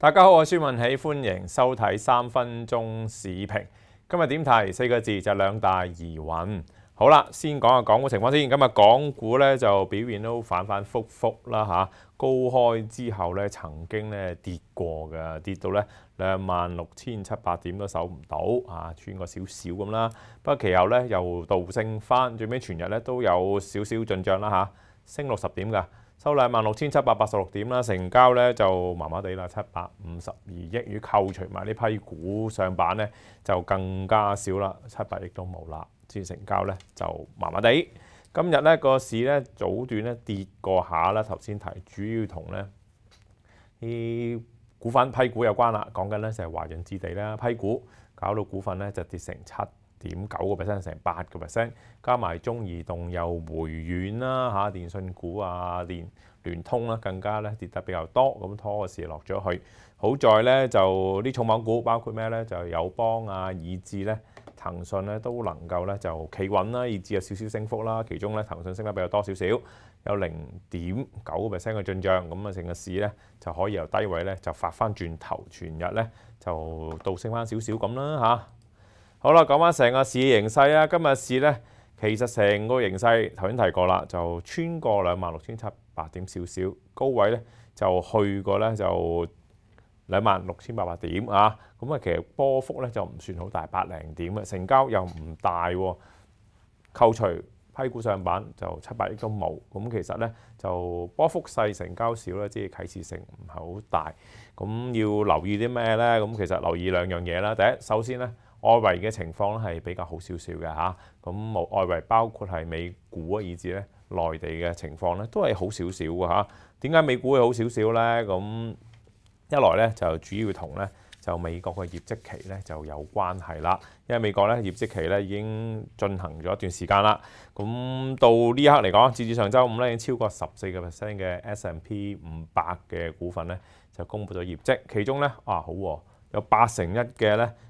大家好，我系苏文喜，欢迎收睇三分钟市评。今日点睇四个字就两大疑云。好啦，先讲下港股情况先。今日港股咧就表现都反反复复啦吓，高开之后咧曾经咧跌过嘅，跌到咧两万六千七百点都守唔到啊，穿过少少咁啦。不过其后咧又倒升翻，最尾全日咧都有少少进账啦吓，升六十点噶。收嚟萬六千七百八十六點啦，成交咧就麻麻地啦，七百五十二億與扣除埋呢批股上板咧就更加少啦，七百億都冇啦，至成交咧就麻麻地。今日咧個市咧早段咧跌過下啦，頭先提主要同咧啲股份批股有關啦，講緊咧就係華潤置地啦，批股搞到股份咧就跌成七。點九個 percent，成八個 percent，加埋中移動又回軟啦嚇，電信股啊，聯聯通啦，更加咧跌得比較多，咁拖個市落咗去。好在咧就啲重磅股，包括咩咧就友邦啊，以至咧騰訊咧都能夠咧就企穩啦，以至有少少升幅啦。其中咧騰訊升得比較多少少，有零點九個 percent 嘅進帳，咁啊成個市咧就可以由低位咧就發翻轉頭，全日咧就倒升翻少少咁啦嚇。好啦，講翻成個市形勢啊，今日市咧其實成個形勢頭先提過啦，就穿過兩萬六千七百點少少高位咧，就去過咧就兩萬六千八百點啊。咁啊，其實波幅咧就唔算好大，百零點啊，成交又唔大，扣除批股上板就七百億都冇。咁其實咧就波幅細，成交少咧，即係啟示性唔係好大。咁要留意啲咩咧？咁其實留意兩樣嘢啦。第一，首先咧。外圍嘅情況咧係比較好少少嘅嚇，咁外圍包括係美股啊，以至咧內地嘅情況咧都係好少少嘅嚇。點解美股會好少少咧？咁一來咧就主要同咧就美國嘅業績期咧就有關係啦，因為美國咧業績期咧已經進行咗一段時間啦。咁到呢一刻嚟講，截至上週五咧已經超過十四個 percent 嘅 S M P 五百嘅股份咧就公布咗業績，其中咧啊好有八成一嘅咧。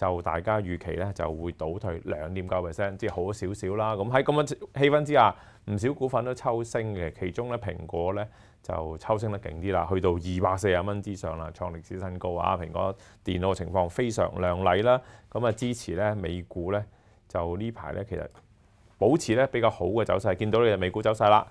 就大家預期咧就會倒退兩點九 percent，即係好少少啦。咁喺咁樣氣氛之下，唔少股份都抽升嘅。其中咧蘋果咧就抽升得勁啲啦，去到二百四十蚊之上啦，創歷史新高啊！蘋果電腦嘅情況非常亮麗啦。咁啊支持咧美股咧就呢排咧其實保持咧比較好嘅走勢，見到咧美股走勢啦，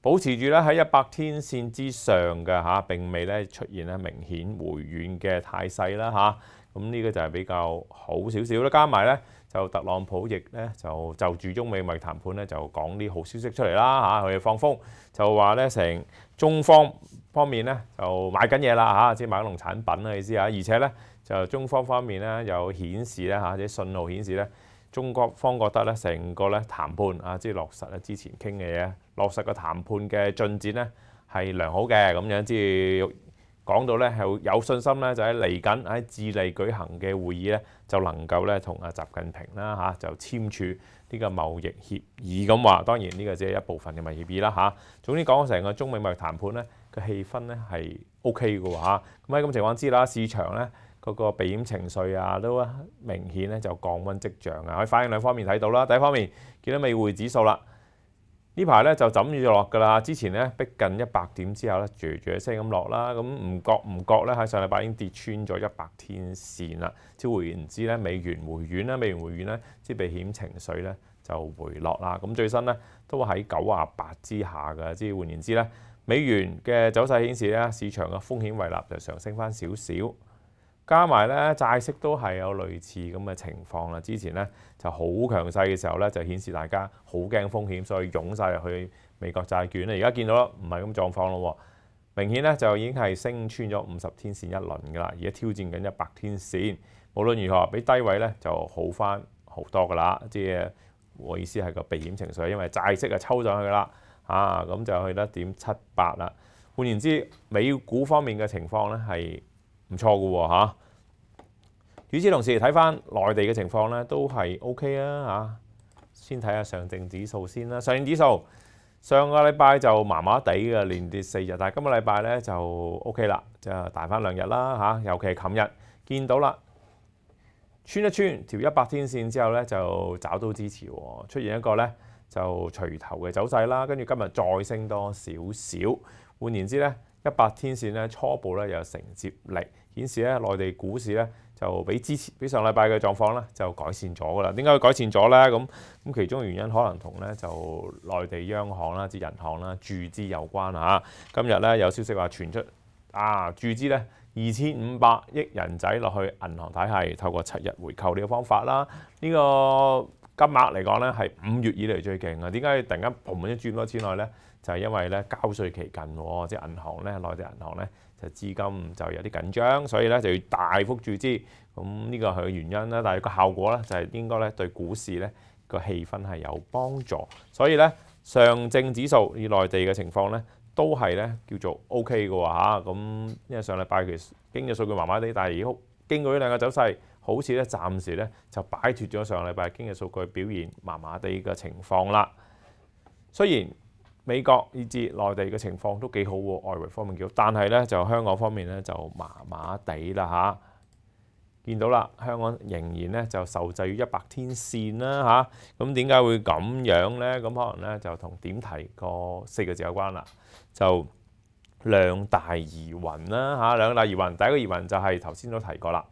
保持住咧喺一百天線之上嘅嚇，並未咧出現咧明顯回軟嘅態勢啦嚇。咁呢個就係比較好少少啦，加埋咧就特朗普亦咧就就住中美貿談判咧就講啲好消息出嚟啦嚇，佢放風就話咧成中方方面咧就買緊嘢啦嚇，即係買農產品啦你思嚇，而且咧就中方方面咧有顯示咧嚇，啲信號顯示咧中國方覺得咧成個咧談判啊即係落實咧之前傾嘅嘢，落實個談判嘅進展咧係良好嘅咁樣即係。講到咧係有信心咧，就喺嚟緊喺智利舉行嘅會議咧，就能夠咧同阿習近平啦嚇就簽署呢個貿易協議咁話。當然呢個只係一部分嘅貿易協議啦嚇。總之講成個中美貿易談判咧個氣氛咧係 OK 嘅喎嚇。咁喺咁情況之下，市場咧嗰個避險情緒啊都明顯咧就降温跡象啊。可以反映兩方面睇到啦。第一方面見到美匯指數啦。呢排咧就枕住落㗎啦，之前咧逼近一百點之後咧，嚼嚼聲咁落啦，咁唔覺唔覺咧喺上禮拜已經跌穿咗一百天線啦。即換言之咧，美元回軟咧，美元回軟咧，即避險情緒咧就回落啦。咁最新咧都喺九啊八之下㗎，即換言之咧，美元嘅走勢顯示咧，市場嘅風險位臥就上升翻少少。加埋咧債息都係有類似咁嘅情況啦。之前咧就好強勢嘅時候咧，就顯示大家好驚風險，所以湧曬入去美國債券咧。而家見到啦，唔係咁狀況咯，明顯咧就已經係升穿咗五十天線一輪噶啦，而家挑戰緊一百天線。無論如何，比低位咧就好翻好多噶啦。即係我意思係個避險情緒，因為債息啊抽上去啦。啊，咁就去得點七八啦。換言之，美股方面嘅情況咧係。唔錯嘅喎嚇。與此同時，睇翻內地嘅情況咧，都係 OK 啊嚇。先睇下上證指數先啦。上證指數上個禮拜就麻麻地嘅連跌四日，但今個禮拜咧就 OK 啦，就大翻兩日啦嚇。尤其係琴日見到啦，穿一穿條一百天線之後咧，就找到支持，出現一個咧就隨頭嘅走勢啦。跟住今日再升多少少，換言之咧，一百天線咧初步咧有承接力。顯示咧，內地股市咧就比之前比上禮拜嘅狀況咧就改善咗噶啦。點解會改善咗咧？咁咁其中原因可能同咧就內地央行啦、啲銀行啦注資有關啊。今日咧有消息話傳出啊，注資咧二千五百億人仔落去銀行體系，透過七日回購呢個方法啦。呢個金額嚟講咧係五月以嚟最勁啊。點解突然間砰一轉多錢落咧？就係因為咧交税期近，即係銀行咧內地銀行咧。資金就有啲緊張，所以咧就要大幅注資。咁呢個係個原因啦，但係個效果咧就係應該咧對股市咧個氣氛係有幫助。所以咧上證指數以內地嘅情況咧都係咧叫做 O K 嘅喎嚇。咁因為上禮拜其實經濟數據麻麻地，但係而家經過呢兩個走勢，好似咧暫時咧就擺脱咗上禮拜經濟數據表現麻麻地嘅情況啦。雖然美國以至內地嘅情況都幾好喎，外圍方面叫，但係咧就香港方面咧就麻麻地啦嚇。見到啦，香港仍然咧就受制於一百天線啦嚇。咁點解會咁樣咧？咁可能咧就同點提個四個字有關啦，就兩大疑雲啦嚇。兩大疑雲，第一個疑雲就係頭先都提過啦，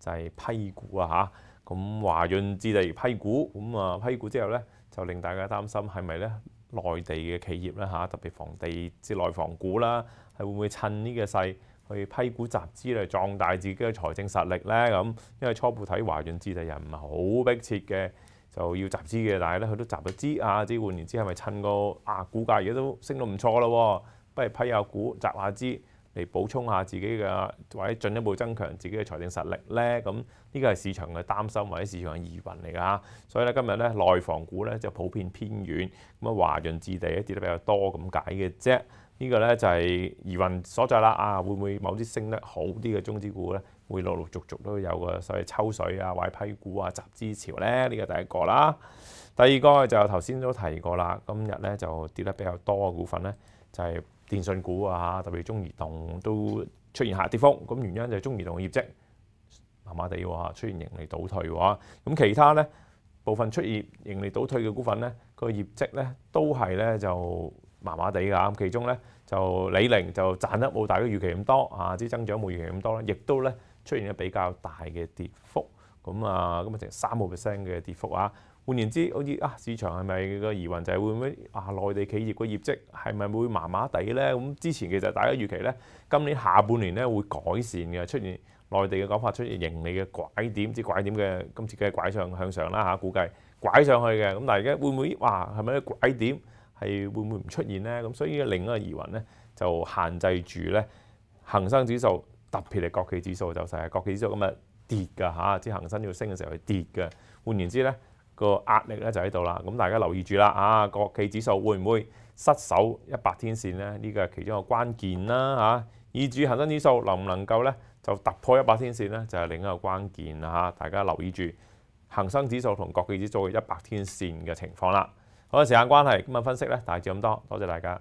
就係批股啊嚇。咁華潤置地批股，咁啊批股之後咧就令大家擔心係咪咧？內地嘅企業咧嚇，特別房地即內房股啦，係會唔會趁呢個勢去批股集資嚟壯大自己嘅財政實力咧？咁因為初步睇華潤置地又唔係好逼切嘅，就要集資嘅，但係咧佢都集到資啊！即換言之係咪趁個啊股價而家都升到唔錯咯？不如批下股集下資。嚟補充下自己嘅，或者進一步增強自己嘅財政實力咧，咁呢個係市場嘅擔心或者市場嘅疑雲嚟㗎所以咧今日咧內房股咧就普遍偏軟，咁啊華潤置地一跌得比較多咁解嘅啫。呢個咧就係疑雲所在啦。啊會唔會某啲升得好啲嘅中資股咧，會陸陸續續都有個所謂抽水啊、壞批股啊、集資潮咧？呢個第一個啦，第二個就頭先都提過啦。今日咧就跌得比較多嘅股份咧，就係。電信股啊，特別中移動都出現下跌幅，咁原因就係中移動嘅業績麻麻地喎，出現盈利倒退喎。咁其他咧部分出現盈利倒退嘅股份咧，個業績咧都係咧就麻麻地㗎，其中咧就李寧就賺得冇大家預期咁多啊，啲增長冇預期咁多咧，亦都咧出現咗比較大嘅跌幅，咁啊，咁啊成三個 percent 嘅跌幅啊。換言之，好似啊，市場係咪個疑雲就係會唔會啊，內地企業個業績係咪會麻麻地咧？咁之前其實大家預期咧，今年下半年咧會改善嘅，出現內地嘅講法出現盈利嘅拐點，即拐點嘅今次嘅拐上向上啦嚇，估計拐上去嘅。咁但係而家會唔會哇，係咪拐點係會唔會唔出現咧？咁所以另一個疑雲咧就限制住咧恆生指數，特別係國企指數就係國企指數咁啊跌㗎嚇，即係恆生要升嘅時候跌嘅。換言之咧。個壓力咧就喺度啦，咁大家留意住啦，啊，國企指數會唔會失守一百天線咧？呢個係其中一個關鍵啦，嚇。以 G 恆生指數能唔能夠咧就突破一百天線咧？就係另一個關鍵啦，嚇。大家留意住恆生指數同國企指數嘅一百天線嘅情況啦。好，時間關係，今日分析咧大致咁多，多謝大家。